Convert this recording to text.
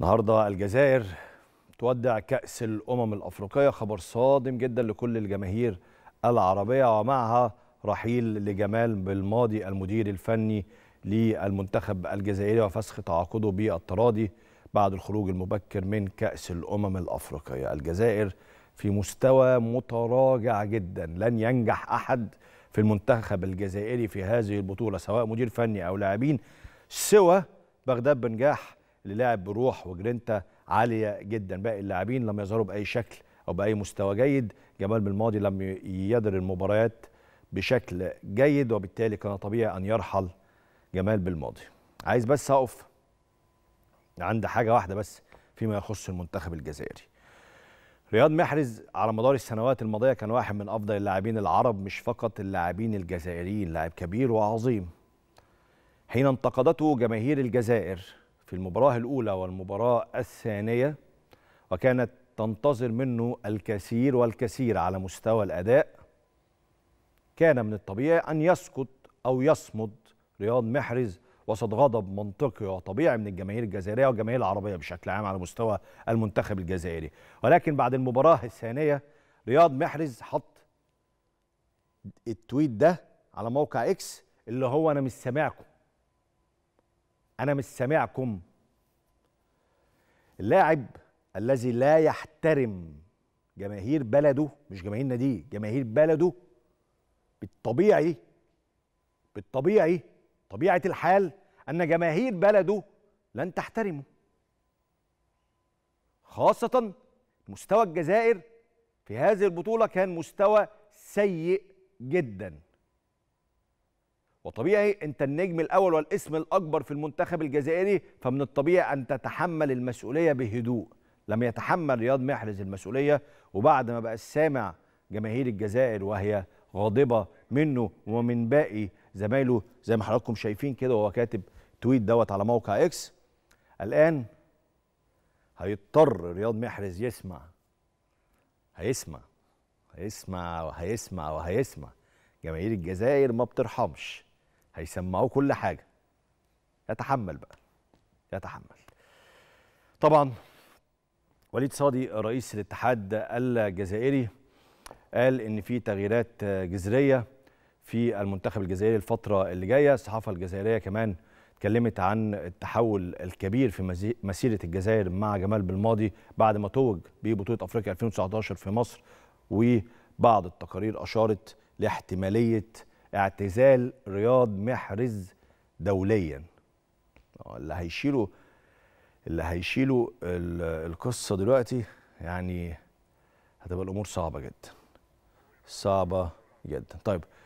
النهارده الجزائر تودع كأس الأمم الأفريقية خبر صادم جدا لكل الجماهير العربية ومعها رحيل لجمال بالماضي المدير الفني للمنتخب الجزائري وفسخ تعاقده بالتراضي بعد الخروج المبكر من كأس الأمم الأفريقية الجزائر في مستوى متراجع جدا لن ينجح أحد في المنتخب الجزائري في هذه البطولة سواء مدير فني أو لاعبين سوى بغداد بنجاح اللي لعب بروح وجرينتا عاليه جدا باقي اللاعبين لم يظهروا باي شكل او باي مستوى جيد جمال بالماضي لم يدر المباريات بشكل جيد وبالتالي كان طبيعي ان يرحل جمال بالماضي عايز بس اقف عند حاجه واحده بس فيما يخص المنتخب الجزائري رياض محرز على مدار السنوات الماضيه كان واحد من افضل اللاعبين العرب مش فقط اللاعبين الجزائريين لاعب كبير وعظيم حين انتقدته جماهير الجزائر في المباراة الأولى والمباراة الثانية وكانت تنتظر منه الكثير والكثير على مستوى الأداء كان من الطبيعي أن يسقط أو يصمد رياض محرز وسط غضب منطقي وطبيعي من الجماهير الجزائريه والجماهير العربيه بشكل عام على مستوى المنتخب الجزائري ولكن بعد المباراه الثانيه رياض محرز حط التويت ده على موقع اكس اللي هو انا مش سامعكم انا مش سامعكم اللاعب الذي لا يحترم جماهير بلده مش جماهير ناديه جماهير بلده بالطبيعي بالطبيعي طبيعه الحال ان جماهير بلده لن تحترمه خاصه مستوى الجزائر في هذه البطوله كان مستوى سيء جدا وطبيعي انت النجم الاول والاسم الاكبر في المنتخب الجزائري فمن الطبيعي ان تتحمل المسؤوليه بهدوء لم يتحمل رياض محرز المسؤوليه وبعد ما بقى سامع جماهير الجزائر وهي غاضبه منه ومن باقي زمايله زي ما حضراتكم شايفين كده وهو كاتب تويت دوت على موقع اكس الان هيضطر رياض محرز يسمع هيسمع هيسمع وهيسمع وهيسمع جماهير الجزائر ما بترحمش هيسمعوه كل حاجه يتحمل بقى يتحمل طبعا وليد صادي رئيس الاتحاد الجزائري قال ان في تغييرات جذريه في المنتخب الجزائري الفتره اللي جايه الصحافه الجزائريه كمان اتكلمت عن التحول الكبير في مسيره الجزائر مع جمال بالماضي بعد ما توج ببطوله افريقيا 2019 في مصر وبعض التقارير اشارت لاحتماليه اعتزال رياض محرز دوليا اللي هيشيله اللي هيشيلوا القصه دلوقتي يعني هتبقى الامور صعبه جدا صعبه جدا طيب